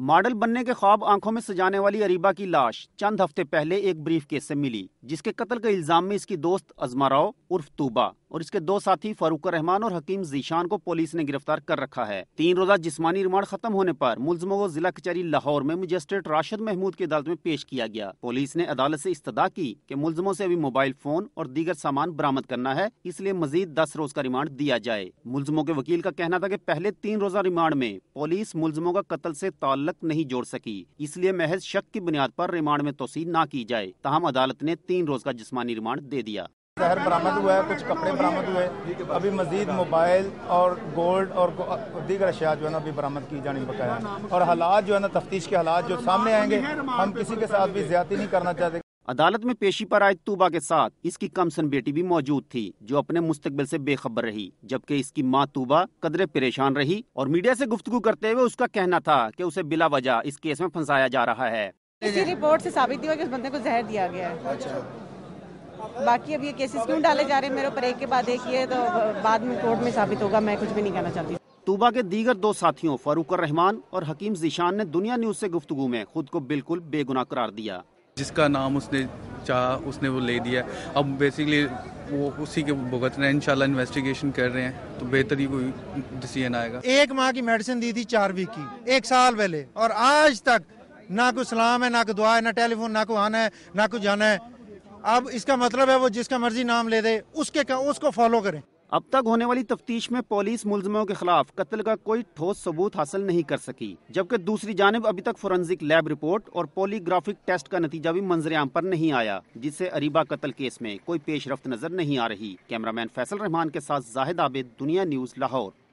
Model बनने के ख्वाब आंखों में सजाने वाली अरीबा की लाश चंद हफ्ते पहले एक ब्रीफ केस से मिली जिसके कत्ल के इल्जाम में इसकी दोस्त अजमा राव उर्फ तूबा और इसके दो साथी फारूक रहमान और हकीम जीशान को पुलिस ने गिरफ्तार कर रखा है तीन रोजा जिसमानी रिमांड खत्म होने पर मुलजमों को जिला कचहरी लाहौर में मजिस्ट्रेट राशिद महमूद की अदालत में पेश किया गया पुलिस ने अदालत ऐसी इस्तदा की की मुलजमों ऐसी अभी मोबाइल फोन और दीगर सामान बरामद करना है इसलिए मजीद दस रोज का रिमांड दिया जाए मुलजमों के वकील का कहना था की पहले तीन रोजा रिमांड में पुलिस मुलजमों का कत्ल ऐसी ताल्लक नहीं जोड़ सकी इसलिए महज शक की बुनियाद आरोप रिमांड में तोसी न की जाए तहम अदालत ने तीन रोज का जिसमानी रिमांड दे दिया जहर बरामद हुआ है कुछ कपड़े बरामद हुए अभी मजीद मोबाइल और गोल्ड और दीगर अशिया जो है ना अभी बरामद की जानी बकाया है और हालात जो है ना तफ्तीश के हालात जो सामने आएंगे हम किसी के साथ भी ज्यादा नहीं करना चाहते अदालत में पेशी पर आए तूबा के साथ इसकी कमसन बेटी भी मौजूद थी जो अपने मुस्तकबिल से बेखबर रही जबकि इसकी माँ तूबा कदरे परेशान रही और मीडिया से गुफ्तु करते हुए उसका कहना था कि उसे बिला वजह इस केस में फंसाया जा रहा है इसी रिपोर्ट से साबित हुआ कि उस बंदे को जहर दिया गया है अच्छा। बाकी अब ये केसेस क्यों डाले जा रहे हैं मेरे ऊपर एक के बाद एक ये तो बाद में कोर्ट में साबित होगा मैं कुछ भी नहीं कहना चाहती तूबा के दीगर दो साथियों फारूक रहमान और हकीम जीशान ने दुनिया न्यूज से गुफ्तगु में खुद को बिल्कुल बेगुनाह करार दिया जिसका नाम उसने चाह उसने वो ले दिया अब बेसिकली वो उसी के भुगत रहे हैं इंशाल्लाह इन्वेस्टिगेशन कर रहे हैं तो बेहतर ही कोई डिसीजन आएगा एक माह की मेडिसिन दी थी चार वीक की एक साल पहले और आज तक ना कोई सलाम है ना कोई दुआ है ना टेलीफोन ना कोई आना है ना कोई जाना है अब इसका मतलब है वो जिसका मर्जी नाम ले दे उसके उसको फॉलो करें अब तक होने वाली तफ्तीश में पुलिस मुलजमों के खिलाफ कत्ल का कोई ठोस सबूत हासिल नहीं कर सकी जबकि दूसरी जानब अभी तक फोरेंसिक लैब रिपोर्ट और पोलीग्राफिक टेस्ट का नतीजा भी मंजरे आम पर नहीं आया जिससे अरीबा कत्ल केस में कोई पेशरफ नजर नहीं आ रही कैमरामैन फैसल रहमान के साथ जाहिद आबिद दुनिया न्यूज लाहौर